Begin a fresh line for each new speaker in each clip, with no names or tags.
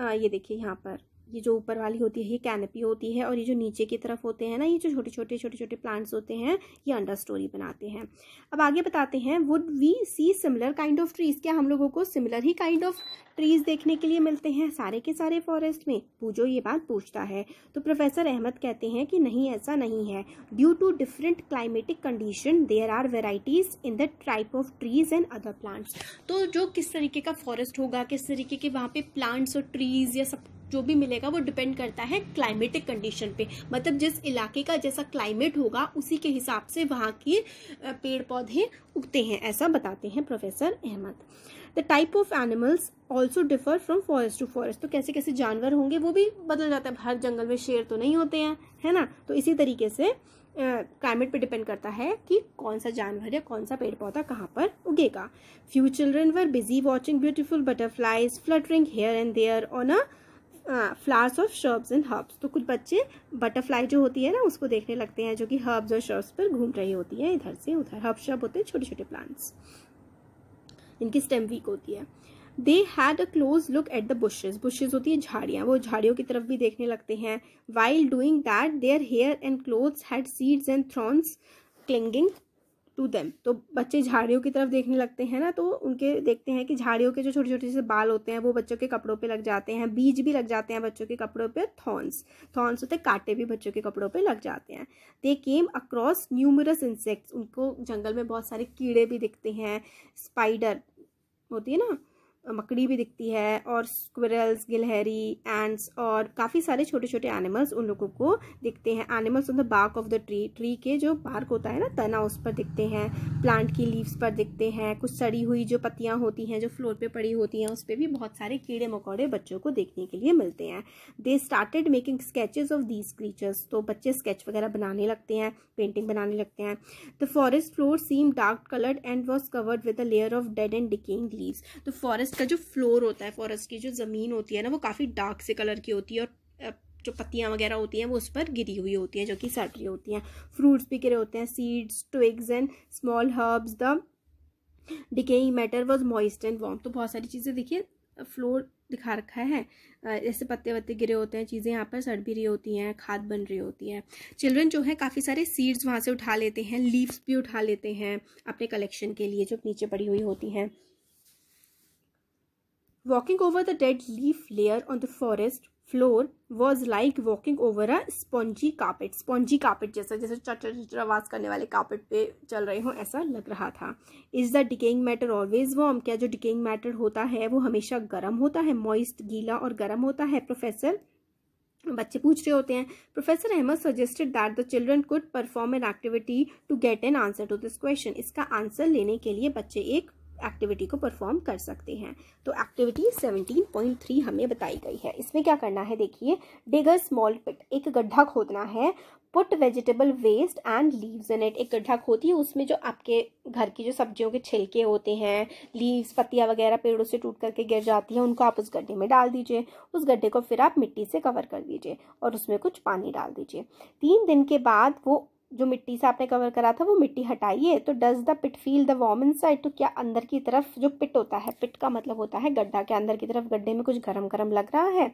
ये देखिए यहाँ पर ये जो ऊपर वाली होती है ये कैनपी होती है और ये जो नीचे की तरफ होते हैं ना ये जो छोटे छोटे छोटे छोटे प्लांट्स होते हैं ये अंडर स्टोरी बनाते हैं अब आगे बताते हैं would we see similar kind of trees क्या हम लोगों को सिमिलर ही काइंड ऑफ ट्रीज़ देखने के लिए मिलते हैं सारे के सारे फॉरेस्ट में पूजो ये बात पूछता है तो प्रोफेसर अहमद कहते हैं कि नहीं ऐसा नहीं है due to different climatic condition there are varieties in the type of trees and other plants तो जो किस तरीके का फॉरेस्ट होगा किस तरीके के वहाँ पे प्लांट्स और ट्रीज़ या सब जो भी मिलेगा वो डिपेंड करता है क्लाइमेटिक कंडीशन पे मतलब जिस इलाके का जैसा क्लाइमेट होगा उसी के हिसाब से वहाँ के पेड़ पौधे उगते हैं ऐसा बताते हैं professor Ahmad the type of animals also differ from forest to forest तो कैसे कैसे जानवर होंगे वो भी बदल जाता है हर जंगल में शेर तो नहीं होते हैं है ना तो इसी तरीके से क्लाइमेट पे डिपेंड करता है कि कौन सा जानवर या कौन सा पेड़ पौधा कहाँ पर उगेगा few children were busy watching beautiful butterflies fluttering here and there on a flowers of shrubs and herbs तो कुछ बच्चे बटरफ्लाई जो होती है ना उसको देखने लगते हैं जो कि हर्ब्स और शर्ब्स पर घूम रही होती है इधर से उधर हर्ब शर्ब होते हैं छोटे छोटे प्लांट्स इनकी स्टेम वीक होती है they had a close look at the bushes bushes होती है झाड़ियाँ वो झाड़ियों की तरफ भी देखने लगते हैं while doing that their hair and clothes had seeds and thorns clinging to them तो बच्चे झाड़ियों की तरफ देखने लगते हैं ना तो उनके देखते हैं कि झाड़ियों के जो छोटे छोटे से बाल होते हैं वो बच्चों के कपड़ों पे लग जाते हैं बीज भी लग जाते हैं बच्चों के कपड़ों पे थॉर्न्स थॉर्न्स होते कांटे भी बच्चों के कपड़ों पे लग जाते हैं they came across numerous insects उनको जंगल में बहुत सारे कीड़े भी दिखते हैं स्पाइडर होती है ना मकड़ी भी दिखती है और स्क्विरल्स गिलहरी एंड्स और काफ़ी सारे छोटे छोटे एनिमल्स उन लोगों को दिखते हैं animals on the bark of the tree tree के जो बार्क होता है ना तना उस पर दिखते हैं प्लांट की लीव्स पर दिखते हैं कुछ सड़ी हुई जो पत्तियाँ होती हैं जो फ्लोर पे पड़ी होती हैं उस पर भी बहुत सारे कीड़े मकौड़े बच्चों को देखने के लिए मिलते हैं they started making sketches of these creatures तो बच्चे स्केच वगैरह बनाने लगते हैं पेंटिंग बनाने लगते हैं the forest floor seem dark coloured and was covered with a layer of dead and decaying leaves तो फॉरेस्ट फॉरेस्ट का जो फ्लोर होता है फॉरेस्ट की जो ज़मीन होती है ना वो काफ़ी डार्क से कलर की होती है और जो पत्तियाँ वगैरह होती हैं वो उस पर गिरी हुई होती हैं जो कि सट रही होती हैं फ्रूट्स भी गिरे होते हैं seeds twigs and small herbs the decay matter was moist and warm तो बहुत सारी चीज़ें देखिए फ्लोर दिखा रखा है जैसे पत्ते वत्ते गिरे होते हैं चीज़ें यहाँ पर सड़ भी रही होती हैं खाद बन रही होती है चिल्ड्रन जो है काफ़ी सारे सीड्स वहाँ से उठा लेते हैं लीव्स भी उठा लेते हैं अपने कलेक्शन के लिए जो नीचे पड़ी हुई होती हैं Walking over the dead leaf layer on the forest floor was like walking over a spongy carpet spongy carpet जैसा जैसे चटर चटर आवाज़ करने वाले कार्पेट पे चल रहे हों ऐसा लग रहा था is the decaying matter always warm क्या जो डिकेइंग मैटर होता है वो हमेशा गर्म होता है मॉइस्ट गीला और गर्म होता है प्रोफेसर बच्चे पूछ रहे होते हैं professor Ahmad suggested that the children could perform an activity to get an answer to this question इसका आंसर लेने के लिए बच्चे एक एक्टिविटी को परफॉर्म कर सकते हैं तो एक्टिविटी 17.3 हमें बताई गई है इसमें क्या करना है देखिए डिग अ स्मॉल पिट एक गड्ढा खोदना है put vegetable waste and leaves in it एक गड्ढा खोती है उसमें जो आपके घर की जो सब्जियों के छिलके होते हैं लीव्स पत्तियाँ वगैरह पेड़ों से टूट करके गिर जाती हैं उनको आप उस गड्ढे में डाल दीजिए उस गड्ढे को फिर आप मिट्टी से कवर कर दीजिए और उसमें कुछ पानी डाल दीजिए तीन दिन के बाद वो जो मिट्टी से आपने कवर करा था वो मिट्टी हटाइए तो does the pit feel the warm inside तो क्या अंदर की तरफ जो पिट होता है पिट का मतलब होता है गड्ढा के अंदर की तरफ गड्ढे में कुछ गर्म गर्म लग रहा है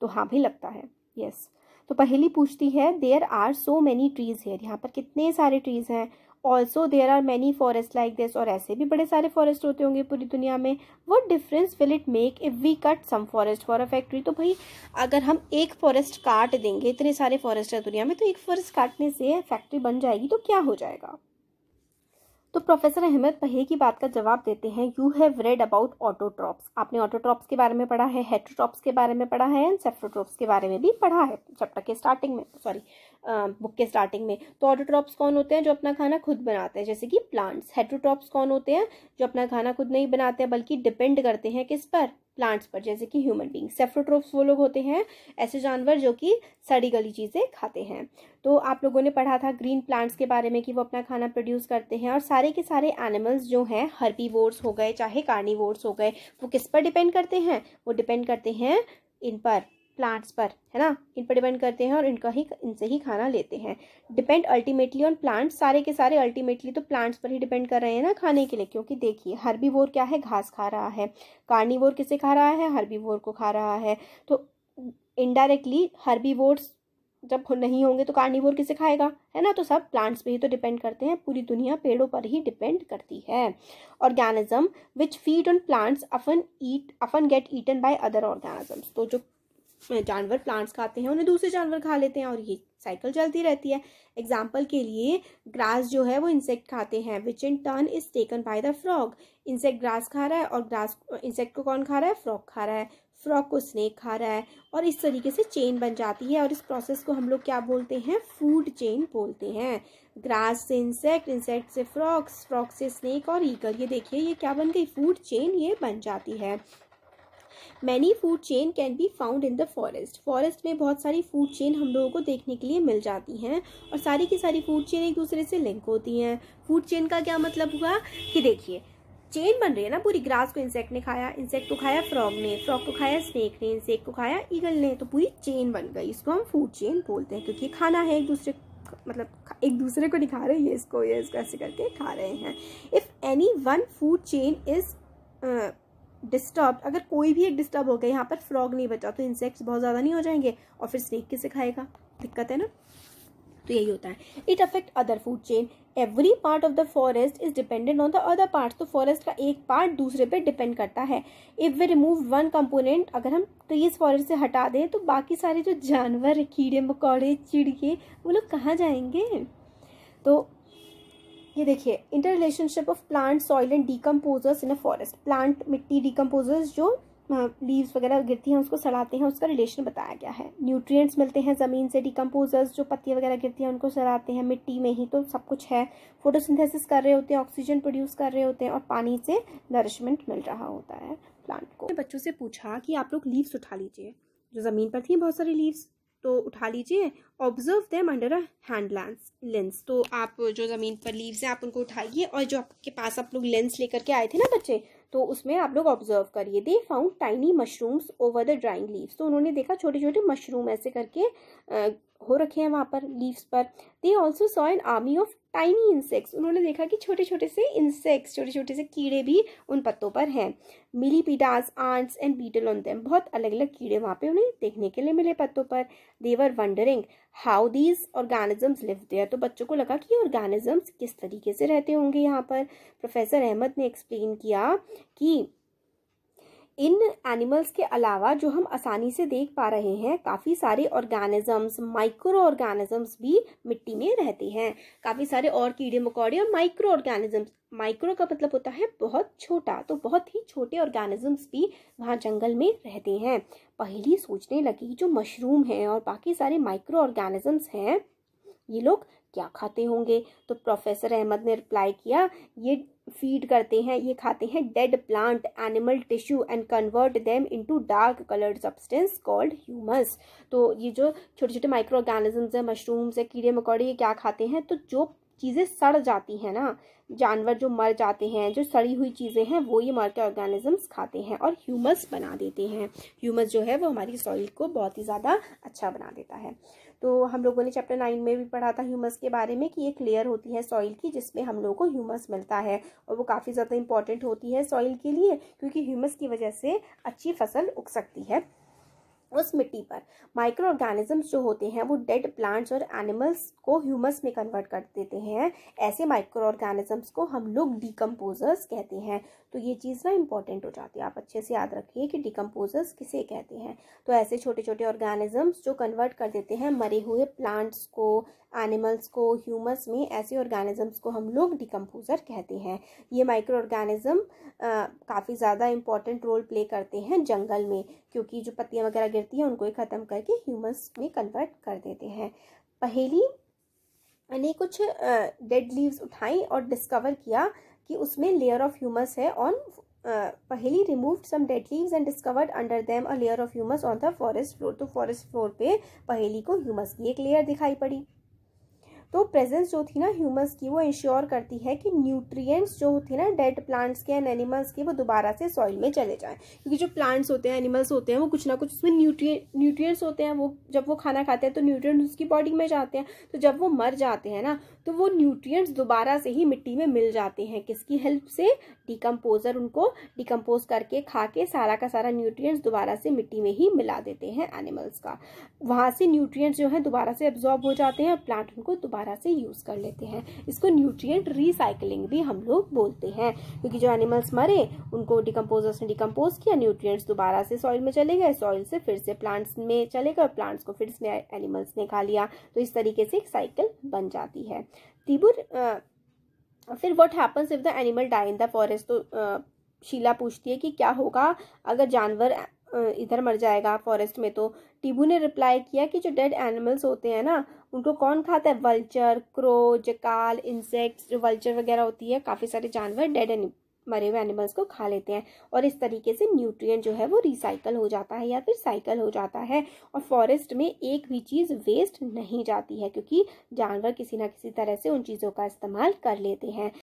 तो हाँ भी लगता है यस yes. तो पहली पूछती है there are so many trees here यहाँ पर कितने सारे ट्रीज़ हैं also there are many forest like this और ऐसे भी बड़े सारे फॉरेस्ट होते होंगे पूरी दुनिया में what difference will it make if we cut some forest for a factory तो भाई अगर हम एक फॉरेस्ट काट देंगे इतने सारे फॉरेस्ट है दुनिया में तो एक फॉरेस्ट काटने से फैक्ट्री बन जाएगी तो क्या हो जाएगा तो प्रोफेसर अहमद पहे की बात का जवाब देते हैं you have read about autotrophs आपने ऑटोट्रॉप्स के बारे में पढ़ा है हेट्रोट्रॉप्स के बारे में पढ़ा है एंड सेफ्रोट्रॉप्स के बारे में भी पढ़ा है चैप्टर के स्टार्टिंग में सॉरी बुक के स्टार्टिंग में तो ऑटोट्रॉप्स कौन होते हैं जो अपना खाना खुद बनाते हैं जैसे कि प्लांट्स हेट्रोट्रॉप्स कौन होते हैं जो अपना खाना खुद नहीं बनाते हैं बल्कि डिपेंड करते हैं किस पर प्लांट्स पर जैसे कि ह्यूमन बींग सेफ्रोट्रोप्स वो लोग होते हैं ऐसे जानवर जो कि सड़ी गली चीज़ें खाते हैं तो आप लोगों ने पढ़ा था ग्रीन प्लांट्स के बारे में कि वो अपना खाना प्रोड्यूस करते हैं और सारे के सारे एनिमल्स जो हैं हर्बीवोर्स हो गए चाहे कार्निवोर्स हो गए वो किस पर डिपेंड करते हैं वो डिपेंड करते हैं इन पर प्लांट्स पर है ना इन पर डिपेंड करते हैं और इनका ही इनसे ही खाना लेते हैं डिपेंड अल्टीमेटली ऑन प्लांट्स सारे के सारे अल्टीमेटली तो प्लांट्स पर ही डिपेंड कर रहे हैं ना खाने के लिए क्योंकि देखिए हर्बीवोर क्या है घास खा रहा है कार्निवोर किसे खा रहा है हर्बीवोर को खा रहा है तो इनडायरेक्टली हर्बीवोर्स जब नहीं होंगे तो कार्निवोर किसे खाएगा है ना तो सब प्लांट्स पे ही तो डिपेंड करते हैं पूरी दुनिया पेड़ों पर ही डिपेंड करती है organism which feed on plants often eat often get eaten by other organisms तो जो जानवर प्लांट्स खाते हैं उन्हें दूसरे जानवर खा लेते हैं और ये साइकिल चलती रहती है एग्जाम्पल के लिए ग्रास जो है वो इंसेक्ट खाते हैं which in turn is taken by the frog insect grass खा रहा है और ग्रास इंसेक्ट को कौन खा रहा है फ्रॉग खा रहा है फ्रॉग को स्नेक खा रहा है और इस तरीके से चेन बन जाती है और इस प्रोसेस को हम लोग क्या बोलते हैं फूड चेन बोलते हैं ग्रास से इंसेक्ट इंसेक्ट से फ्रॉक्स फ्रॉक से स्नेक और ईगल ये देखिए ये क्या बन गई फूड चेन ये बन जाती है many food chain can be found in the forest forest में बहुत सारी फूड चेन हम लोगों को देखने के लिए मिल जाती हैं और सारी की सारी फूड चेन एक दूसरे से लिंक होती हैं फूड चेन का क्या मतलब हुआ कि देखिए चेन बन रही है ना पूरी ग्रास को इंसेक्ट ने खाया इंसेक्ट को खाया फ्रॉग ने फ्रॉग को खाया स्नेक ने इंसेक्ट को खाया ईगल ने तो पूरी चेन बन गई इसको हम फूड चेन बोलते हैं क्योंकि खाना है एक दूसरे मतलब एक दूसरे को दिखा रहे रहे ये इसको ये इसको ऐसे करके खा रहे हैं if any one food chain is disturb अगर कोई भी एक डिस्टर्ब हो गया यहाँ पर फ्रॉग नहीं बचा तो इंसेक्ट्स बहुत ज़्यादा नहीं हो जाएंगे और फिर स्नेक किसे खाएगा दिक्कत है ना तो यही होता है it affect other food chain every part of the forest is dependent on the other part तो फॉरेस्ट का एक पार्ट दूसरे पे डिपेंड करता है if we remove one component अगर हम ट्रीज तो फॉरेस्ट से हटा दें तो बाकी सारे जो जानवर कीड़े मकोड़े चिड़िए वो लोग कहाँ जाएंगे तो ये देखिए inter relationship of plant soil and decomposers in a forest plant मिट्टी डीकम्पोजर्स जो लीव्स वगैरह गिरती हैं उसको सड़ाते हैं उसका रिलेशन बताया गया है न्यूट्रिएंट्स मिलते हैं ज़मीन से डिकम्पोजर्स जो पत्ती वगैरह गिरती हैं उनको सड़ाते हैं मिट्टी में ही तो सब कुछ है फोटोसिंथेसिस कर रहे होते हैं ऑक्सीजन प्रोड्यूस कर रहे होते हैं और पानी से नरिशमेंट मिल रहा होता है प्लांट को बच्चों से पूछा कि आप लोग लीव्स उठा लीजिए जो ज़मीन पर थी बहुत सारी लीव्स तो उठा लीजिए observe them under a hand lens lens तो आप जो ज़मीन पर लीव्स हैं आप उनको उठाइए और जो आपके पास आप लोग लेंस लेकर के आए थे ना बच्चे तो उसमें आप लोग ऑब्जर्व करिए they found tiny mushrooms over the drying leaves तो उन्होंने देखा छोटे छोटे मशरूम ऐसे करके हो रखे हैं वहाँ पर लीव्स पर they also saw an army of tiny insects उन्होंने देखा कि छोटे छोटे से इंसेक्ट्स छोटे छोटे से कीड़े भी उन पत्तों पर हैं millipedes ants and beetle on them बहुत अलग अलग कीड़े वहाँ पे उन्हें देखने के लिए मिले पत्तों पर they were wondering how these organisms live there तो बच्चों को लगा कि ये ऑर्गेनिजम्स किस तरीके से रहते होंगे यहाँ पर प्रोफेसर अहमद ने एक्सप्लेन किया कि इन एनिमल्स के अलावा जो हम आसानी से देख पा रहे हैं काफ़ी सारे ऑर्गेनिजम्स माइक्रो ऑर्गेनिजम्स भी मिट्टी में रहते हैं काफ़ी सारे और कीड़े मकोड़े और माइक्रो ऑर्गेनिजम्स माइक्रो का मतलब होता है बहुत छोटा तो बहुत ही छोटे ऑर्गेनिजम्स भी वहाँ जंगल में रहते हैं पहली सोचने लगी जो मशरूम हैं और बाकी सारे माइक्रो ऑर्गेनिजम्स हैं ये लोग क्या खाते होंगे तो प्रोफेसर अहमद ने रिप्लाई किया ये फीड करते हैं ये खाते हैं dead plant animal tissue and convert them into dark coloured substance called humus तो ये जो छोटे छोटे माइक्रो ऑर्गेनिजम्स हैं मशरूम्स हैं कीड़े मकोड़े ये क्या खाते हैं तो जो चीज़ें सड़ जाती हैं ना जानवर जो मर जाते हैं जो सड़ी हुई चीज़ें हैं वो ये मर के ऑर्गेनिजम्स खाते हैं और ह्यूमस बना देते हैं ह्यूमस जो है वो हमारी सॉइल को बहुत ही ज़्यादा अच्छा बना देता है तो हम लोगों ने चैप्टर नाइन में भी पढ़ा था ह्यूमस के बारे में कि एक लेयर होती है सॉइल की जिसमें हम लोगों को ह्यूमस मिलता है और वो काफ़ी ज़्यादा इंपॉर्टेंट होती है सॉइल के लिए क्योंकि ह्यूमस की वजह से अच्छी फसल उग सकती है उस मिट्टी पर माइक्रो ऑर्गेनिजम्स जो होते हैं वो डेड प्लांट्स और एनिमल्स को ह्यूमस में कन्वर्ट कर देते हैं ऐसे माइक्रो ऑर्गेनिजम्स को हम लोग डिकम्पोजर्स कहते हैं तो ये चीज़ ना इंपॉर्टेंट हो जाती है आप अच्छे से याद रखिए कि डिकम्पोजर्स किसे कहते हैं तो ऐसे छोटे छोटे ऑर्गेनिजम्स जो कन्वर्ट कर देते हैं मरे हुए प्लांट्स को एनिमल्स को ह्यूमस में ऐसे ऑर्गेनिजम्स को हम लोग डिकम्पोजर कहते हैं ये माइक्रो ऑर्गेनिज्म काफ़ी ज़्यादा इंपॉर्टेंट रोल प्ले करते हैं जंगल में क्योंकि जो पत्तियाँ वगैरह गिरती हैं उनको ही ख़त्म करके ह्यूमस में कन्वर्ट कर देते हैं पहली ने कुछ डेड लीव्स उठाई और डिस्कवर किया कि उसमें लेयर ऑफ ह्यूमस है ऑन Paheli removed some dead leaves and discovered under them a layer of humus on the forest floor तो फॉरेस्ट फ्लोर पे पहेली को ह्यूमस की एक लेयर दिखाई पड़ी तो प्रेजेंस जो थी ना ह्यूमस की वो इंश्योर करती है कि न्यूट्रिएंट्स जो होते हैं ना डेड प्लांट्स के एंड एनिमल्स के वो दोबारा से सॉइल में चले जाएं क्योंकि जो प्लांट्स होते हैं एनिमल्स होते हैं वो कुछ ना कुछ उसमें न्यूट्रिय न्यूट्रिएंट्स होते हैं वो जब वो खाना खाते हैं तो न्यूट्रिएंट्स उसकी बॉडी में जाते हैं तो जब वो मर जाते हैं ना तो वो न्यूट्रिएंट्स दोबारा से ही मिट्टी में मिल जाते हैं किसकी हेल्प से डिकम्पोज़र उनको डिकम्पोज करके खा के सारा का सारा न्यूट्रिएंट्स दोबारा से मिट्टी में ही मिला देते हैं एनिमल्स का वहाँ से न्यूट्रिएंट्स जो है दोबारा से एब्जॉर्ब हो जाते हैं और प्लांट उनको दोबारा से यूज़ कर लेते हैं इसको न्यूट्रियट रिसाइकलिंग भी हम लोग बोलते हैं क्योंकि जो एनिमल्स मरे उनको डिकम्पोजर्स ने डिकम्पोज किया न्यूट्रियट्स दोबारा से सॉइल में चले गए सॉइल से फिर से प्लांट्स में चले गए और प्लांट्स को फिर से एनिमल्स ने खा लिया तो इस तरीके से एक साइकिल बन जाती है तिबुर uh, फिर what happens if the animal die in the forest तो uh, शीला पूछती है कि क्या होगा अगर जानवर uh, इधर मर जाएगा फॉरेस्ट में तो टिबू ने रिप्लाई किया कि जो डेड एनिमल्स होते हैं ना उनको कौन खाता है वल्चर क्रो जकाल इंसेक्ट्स जो वल्चर वगैरह होती है काफ़ी सारे जानवर डेड मरे हुए एनिमल्स को खा लेते हैं और इस तरीके से न्यूट्रिएंट जो है वो रिसाइकल हो जाता है या फिर साइकिल हो जाता है और फॉरेस्ट में एक भी चीज़ वेस्ट नहीं जाती है क्योंकि जानवर किसी ना किसी तरह से उन चीज़ों का इस्तेमाल कर लेते हैं